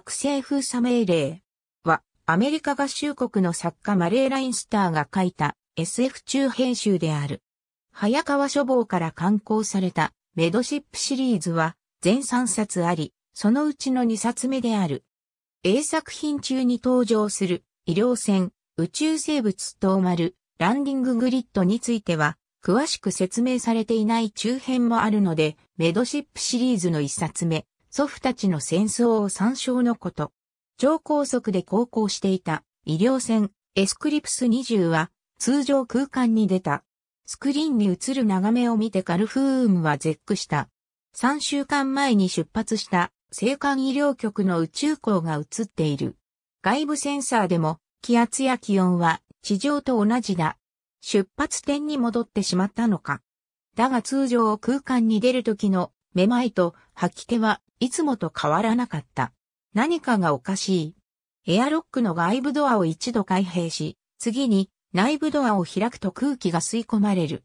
惑星封鎖命令は、アメリカ合衆国の作家マレー・ラインスターが書いた SF 中編集である。早川書房から刊行されたメドシップシリーズは全3冊あり、そのうちの2冊目である。A 作品中に登場する医療船、宇宙生物トーマル、ランディンググリッドについては、詳しく説明されていない中編もあるので、メドシップシリーズの1冊目、祖父たちの戦争を参照のこと。超高速で航行していた医療船エスクリプス20は通常空間に出た。スクリーンに映る眺めを見てカルフームは絶句した。3週間前に出発した青函医療局の宇宙港が映っている。外部センサーでも気圧や気温は地上と同じだ。出発点に戻ってしまったのか。だが通常空間に出る時のめまいと吐き気はいつもと変わらなかった。何かがおかしい。エアロックの外部ドアを一度開閉し、次に内部ドアを開くと空気が吸い込まれる。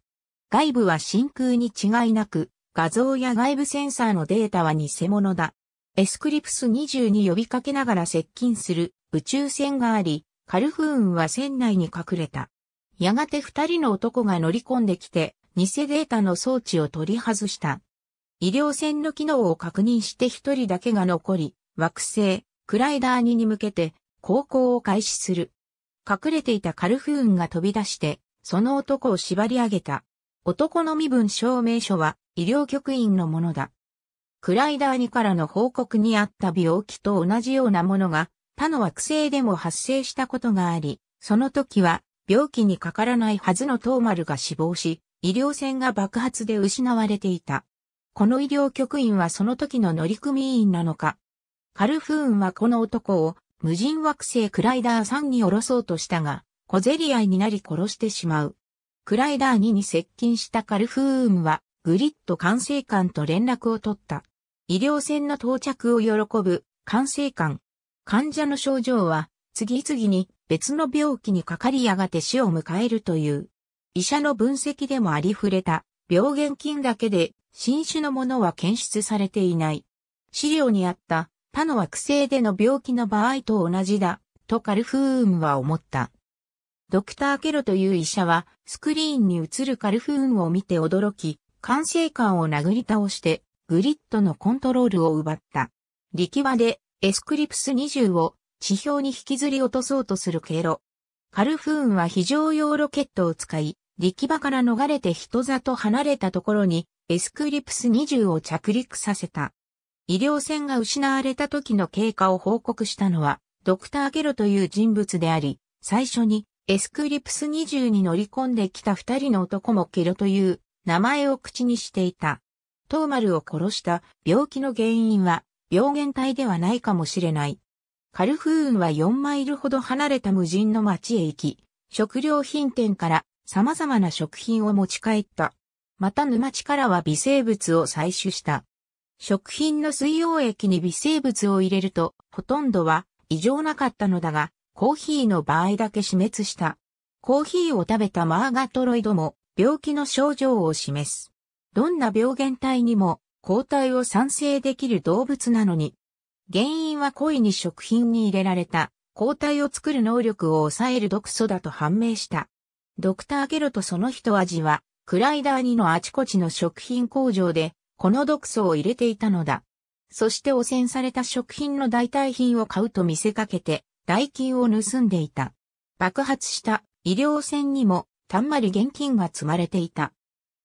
外部は真空に違いなく、画像や外部センサーのデータは偽物だ。エスクリプス20に呼びかけながら接近する宇宙船があり、カルフーンは船内に隠れた。やがて二人の男が乗り込んできて、偽データの装置を取り外した。医療船の機能を確認して一人だけが残り、惑星、クライダー2に向けて航行を開始する。隠れていたカルフーンが飛び出して、その男を縛り上げた。男の身分証明書は医療局員のものだ。クライダー2からの報告にあった病気と同じようなものが他の惑星でも発生したことがあり、その時は病気にかからないはずのトーマルが死亡し、医療船が爆発で失われていた。この医療局員はその時の乗組員なのか。カルフーンはこの男を無人惑星クライダー3に降ろそうとしたが、小競り合いになり殺してしまう。クライダー2に接近したカルフーンは、グリッド管制官と連絡を取った。医療船の到着を喜ぶ管制官。患者の症状は、次々に別の病気にかかりやがて死を迎えるという。医者の分析でもありふれた病原菌だけで新種のものは検出されていない。資料にあった他の惑星での病気の場合と同じだ、とカルフーンは思った。ドクター・ケロという医者は、スクリーンに映るカルフーンを見て驚き、管制官を殴り倒して、グリッドのコントロールを奪った。力場で、エスクリプス20を地表に引きずり落とそうとするケロ。カルフーンは非常用ロケットを使い、力場から逃れて人里離れたところにエスクリプス20を着陸させた。医療船が失われた時の経過を報告したのは、ドクターゲロという人物であり、最初にエスクリプス20に乗り込んできた二人の男もゲロという名前を口にしていた。トーマルを殺した病気の原因は病原体ではないかもしれない。カルフーンは4マイルほど離れた無人の町へ行き、食料品店から様々な食品を持ち帰った。また沼地からは微生物を採取した。食品の水溶液に微生物を入れると、ほとんどは異常なかったのだが、コーヒーの場合だけ死滅した。コーヒーを食べたマーガトロイドも病気の症状を示す。どんな病原体にも抗体を産生できる動物なのに。原因は故意に食品に入れられた抗体を作る能力を抑える毒素だと判明した。ドクターゲロとその人味はクライダー2のあちこちの食品工場で、この毒素を入れていたのだ。そして汚染された食品の代替品を買うと見せかけて、代金を盗んでいた。爆発した医療船にも、たんまり現金が積まれていた。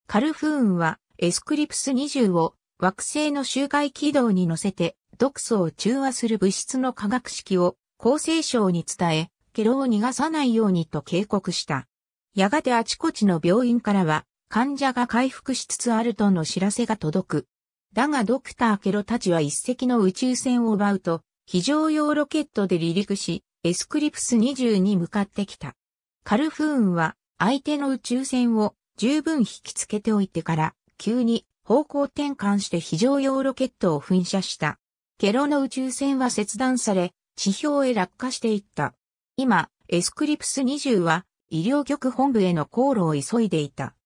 カルフーンは、エスクリプス20を惑星の周回軌道に乗せて、毒素を中和する物質の化学式を厚生省に伝え、ケロを逃がさないようにと警告した。やがてあちこちの病院からは、患者が回復しつつあるとの知らせが届く。だがドクターケロたちは一隻の宇宙船を奪うと、非常用ロケットで離陸し、エスクリプス20に向かってきた。カルフーンは相手の宇宙船を十分引きつけておいてから、急に方向転換して非常用ロケットを噴射した。ケロの宇宙船は切断され、地表へ落下していった。今、エスクリプス20は医療局本部への航路を急いでいた。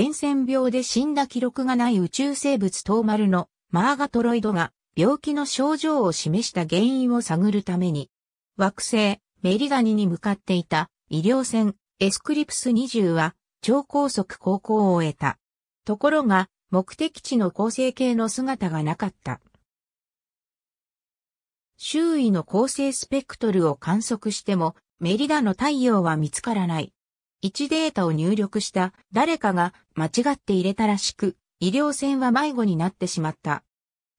伝染病で死んだ記録がない宇宙生物トーマルのマーガトロイドが病気の症状を示した原因を探るために、惑星メリダニに向かっていた医療船エスクリプス20は超高速航行を終えた。ところが目的地の恒星系の姿がなかった。周囲の恒星スペクトルを観測してもメリダの太陽は見つからない。一データを入力した誰かが間違って入れたらしく、医療船は迷子になってしまった。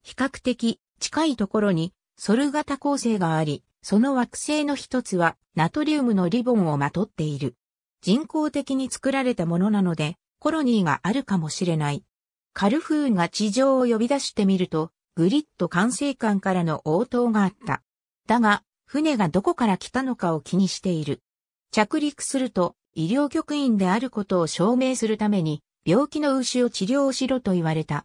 比較的近いところにソル型構成があり、その惑星の一つはナトリウムのリボンをまとっている。人工的に作られたものなので、コロニーがあるかもしれない。カルフーンが地上を呼び出してみると、グリッド管制官からの応答があった。だが、船がどこから来たのかを気にしている。着陸すると、医療局員であることを証明するために、病気の牛を治療しろと言われた。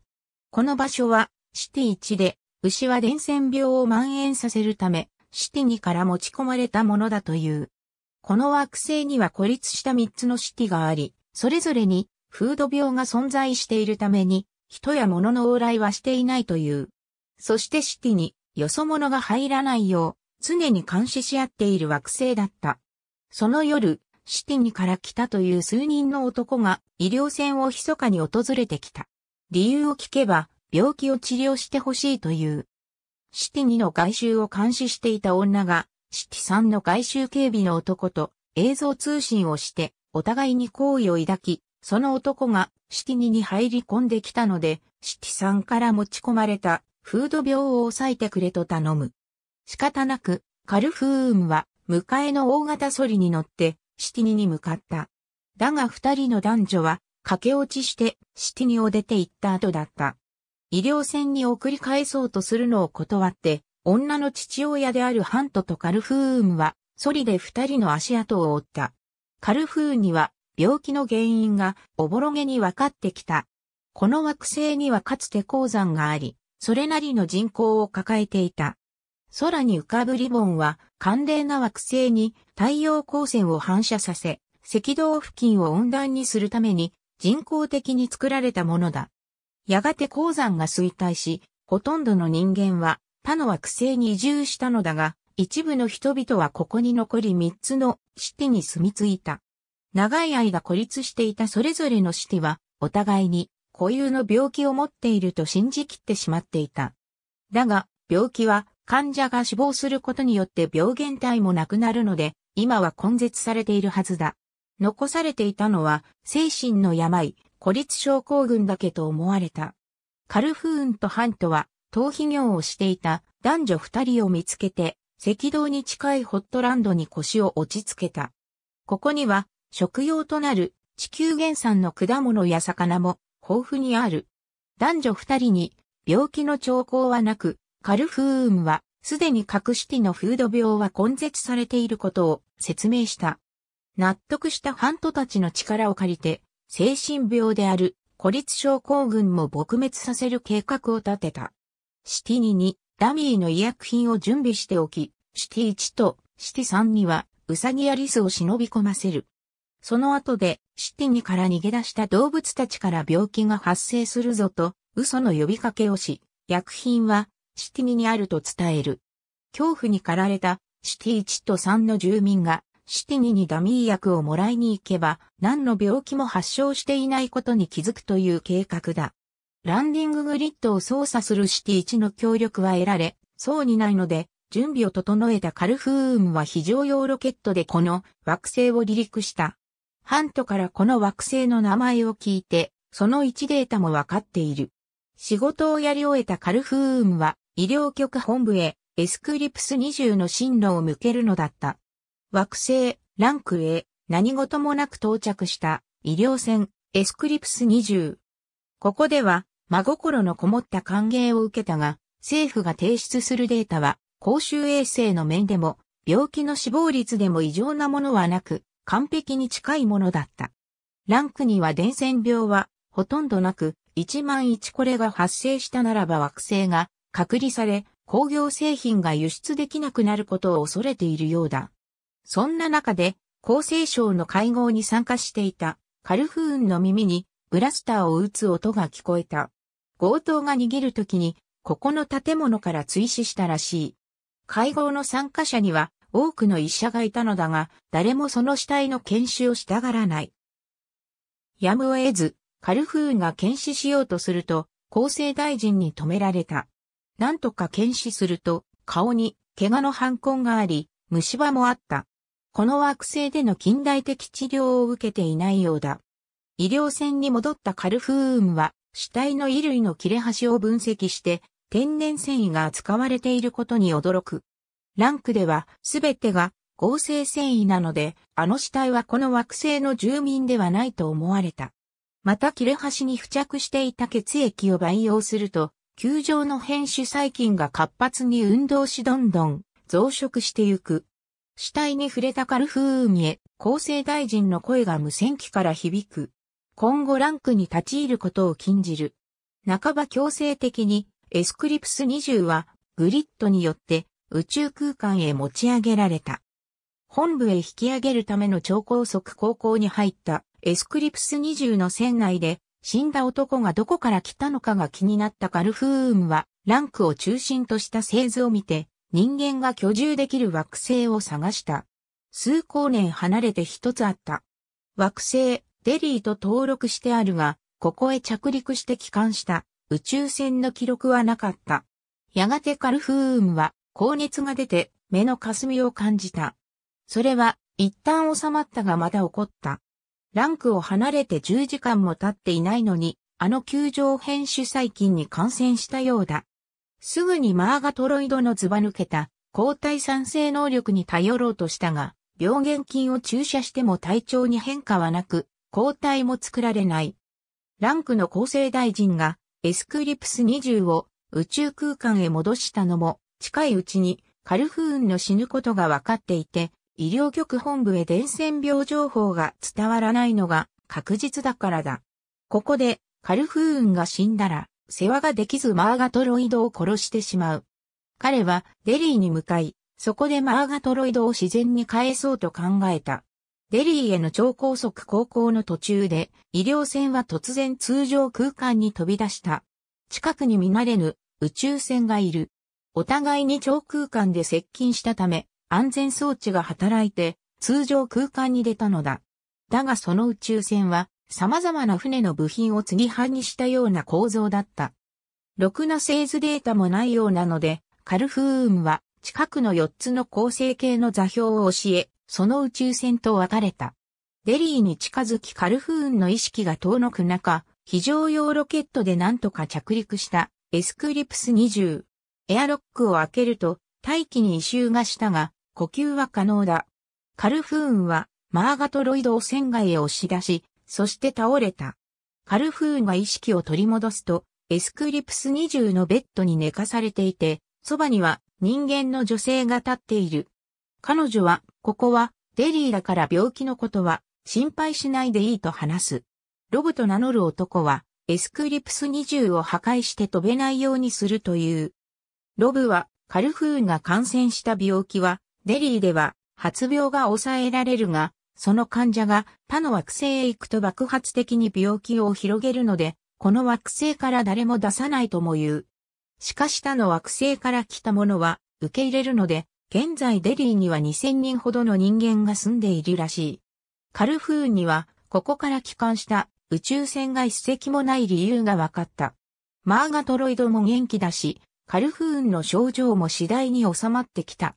この場所は、シティ1で、牛は伝染病を蔓延させるため、シティ2から持ち込まれたものだという。この惑星には孤立した3つのシティがあり、それぞれに、フード病が存在しているために、人や物の往来はしていないという。そしてシティに、よそ者が入らないよう、常に監視し合っている惑星だった。その夜、シティニから来たという数人の男が医療船を密かに訪れてきた。理由を聞けば病気を治療してほしいという。シティニの外周を監視していた女がシティさんの外周警備の男と映像通信をしてお互いに好意を抱き、その男がシティニに入り込んできたので、シティさんから持ち込まれたフード病を抑えてくれと頼む。仕方なく、カルフーンは迎えの大型ソリに乗ってシティニに向かった。だが二人の男女は駆け落ちしてシティニを出て行った後だった。医療船に送り返そうとするのを断って、女の父親であるハントとカルフーンは、ソリで二人の足跡を追った。カルフーンには、病気の原因がおぼろげに分かってきた。この惑星にはかつて鉱山があり、それなりの人口を抱えていた。空に浮かぶリボンは寒冷な惑星に太陽光線を反射させ、赤道付近を温暖にするために人工的に作られたものだ。やがて鉱山が衰退し、ほとんどの人間は他の惑星に移住したのだが、一部の人々はここに残り3つのシティに住み着いた。長い間孤立していたそれぞれのシティは、お互いに固有の病気を持っていると信じきってしまっていた。だが、病気は患者が死亡することによって病原体もなくなるので、今は根絶されているはずだ。残されていたのは、精神の病、孤立症候群だけと思われた。カルフーンとハントは、逃避業をしていた男女二人を見つけて、赤道に近いホットランドに腰を落ち着けた。ここには、食用となる地球原産の果物や魚も豊富にある。男女二人に病気の兆候はなく、カルフームは、すでに各シティのフード病は根絶されていることを説明した。納得したハントたちの力を借りて、精神病である孤立症候群も撲滅させる計画を立てた。シティ2にダミーの医薬品を準備しておき、シティ1とシティ3にはウサギやリスを忍び込ませる。その後でシティ2から逃げ出した動物たちから病気が発生するぞと嘘の呼びかけをし、薬品はシティニにあると伝える。恐怖に駆られたシティ1と3の住民がシティ2にダミー薬をもらいに行けば何の病気も発症していないことに気づくという計画だ。ランディンググリッドを操作するシティ1の協力は得られ、そうにないので、準備を整えたカルフーンは非常用ロケットでこの惑星を離陸した。ハントからこの惑星の名前を聞いて、その位置データもわかっている。仕事をやり終えたカルフーンは医療局本部へエスクリプス20の進路を向けるのだった。惑星、ランクへ何事もなく到着した医療船エスクリプス20。ここでは真心のこもった歓迎を受けたが、政府が提出するデータは公衆衛生の面でも病気の死亡率でも異常なものはなく、完璧に近いものだった。ランクには伝染病はほとんどなく、1万1これが発生したならば惑星が隔離され、工業製品が輸出できなくなることを恐れているようだ。そんな中で、厚生省の会合に参加していたカルフーンの耳にブラスターを撃つ音が聞こえた。強盗が逃げるときに、ここの建物から追試したらしい。会合の参加者には多くの医者がいたのだが、誰もその死体の検視をしたがらない。やむを得ず、カルフーンが検視しようとすると、厚生大臣に止められた。なんとか検視すると、顔に怪我の犯痕があり、虫歯もあった。この惑星での近代的治療を受けていないようだ。医療船に戻ったカルフーンは、死体の衣類の切れ端を分析して、天然繊維が使われていることに驚く。ランクでは、すべてが合成繊維なので、あの死体はこの惑星の住民ではないと思われた。また切れ端に付着していた血液を培養すると、球状の変種細菌が活発に運動しどんどん増殖してゆく。死体に触れたカルフーミエ、厚生大臣の声が無線機から響く。今後ランクに立ち入ることを禁じる。半ば強制的に、エスクリプス20は、グリッドによって、宇宙空間へ持ち上げられた。本部へ引き上げるための超高速航行に入った、エスクリプス20の船内で、死んだ男がどこから来たのかが気になったカルフームは、ランクを中心とした製図を見て、人間が居住できる惑星を探した。数光年離れて一つあった。惑星、デリーと登録してあるが、ここへ着陸して帰還した宇宙船の記録はなかった。やがてカルフームは高熱が出て目の霞を感じた。それは一旦収まったがまだ起こった。ランクを離れて10時間も経っていないのに、あの球場編集細菌に感染したようだ。すぐにマーガトロイドのズバ抜けた抗体産生能力に頼ろうとしたが、病原菌を注射しても体調に変化はなく、抗体も作られない。ランクの厚生大臣がエスクリプス20を宇宙空間へ戻したのも近いうちにカルフーンの死ぬことが分かっていて、医療局本部へ伝染病情報が伝わらないのが確実だからだ。ここでカルフーンが死んだら世話ができずマーガトロイドを殺してしまう。彼はデリーに向かい、そこでマーガトロイドを自然に返そうと考えた。デリーへの超高速航行の途中で医療船は突然通常空間に飛び出した。近くに見慣れぬ宇宙船がいる。お互いに超空間で接近したため、安全装置が働いて通常空間に出たのだ。だがその宇宙船は様々な船の部品を継ぎはぎしたような構造だった。ろくな製図データもないようなので、カルフーンは近くの4つの構成形の座標を教え、その宇宙船と別れた。デリーに近づきカルフーンの意識が遠のく中、非常用ロケットで何とか着陸したエスクリプス20。エアロックを開けると大気に異臭がしたが、呼吸は可能だ。カルフーンはマーガトロイドを船外へ押し出し、そして倒れた。カルフーンが意識を取り戻すと、エスクリプス20のベッドに寝かされていて、そばには人間の女性が立っている。彼女は、ここはデリーだから病気のことは心配しないでいいと話す。ロブと名乗る男は、エスクリプス20を破壊して飛べないようにするという。ロブは、カルフーンが感染した病気は、デリーでは発病が抑えられるが、その患者が他の惑星へ行くと爆発的に病気を広げるので、この惑星から誰も出さないとも言う。しかし他の惑星から来たものは受け入れるので、現在デリーには2000人ほどの人間が住んでいるらしい。カルフーンには、ここから帰還した宇宙船が一隻もない理由が分かった。マーガトロイドも元気だし、カルフーンの症状も次第に収まってきた。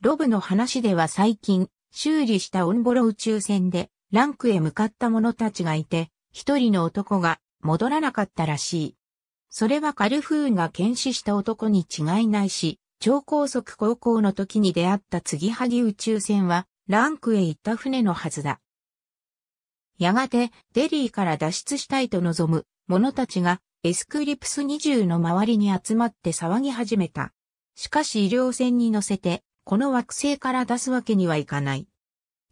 ロブの話では最近、修理したオンボロ宇宙船で、ランクへ向かった者たちがいて、一人の男が戻らなかったらしい。それはカルフーンが検視した男に違いないし、超高速高校の時に出会った継ぎはぎ宇宙船は、ランクへ行った船のはずだ。やがて、デリーから脱出したいと望む者たちが、エスクリプス20の周りに集まって騒ぎ始めた。しかし医療船に乗せて、この惑星から出すわけにはいかない。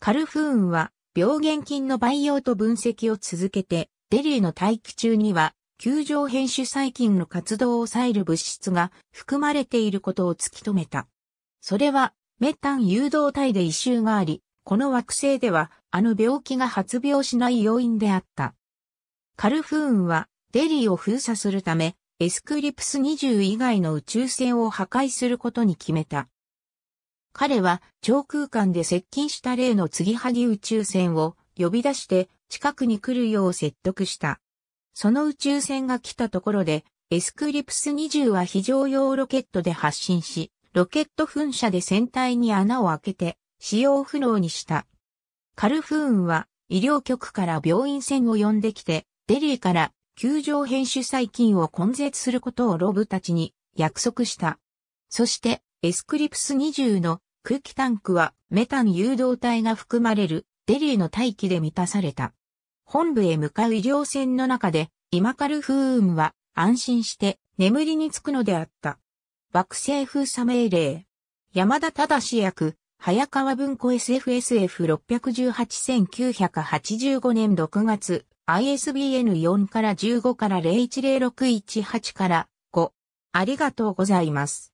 カルフーンは病原菌の培養と分析を続けて、デリーの大気中には、球状変種細菌の活動を抑える物質が含まれていることを突き止めた。それは、メタン誘導体で異臭があり、この惑星では、あの病気が発病しない要因であった。カルフーンは、デリーを封鎖するため、エスクリプス20以外の宇宙船を破壊することに決めた。彼は超空間で接近した例の継ぎはぎ宇宙船を呼び出して近くに来るよう説得した。その宇宙船が来たところで、エスクリプス20は非常用ロケットで発進し、ロケット噴射で船体に穴を開けて使用不能にした。カルフーンは医療局から病院船を呼んできて、デリーから球状編集細菌を根絶することをロブたちに約束した。そしてエスクリプス20の空気タンクはメタン誘導体が含まれるデリーの大気で満たされた。本部へ向かう医療船の中でイマカルフーンは安心して眠りにつくのであった。惑星封鎖命令。山田正役、早川文庫 SFSF618-1985 年6月、ISBN4 から15から010618から5。ありがとうございます。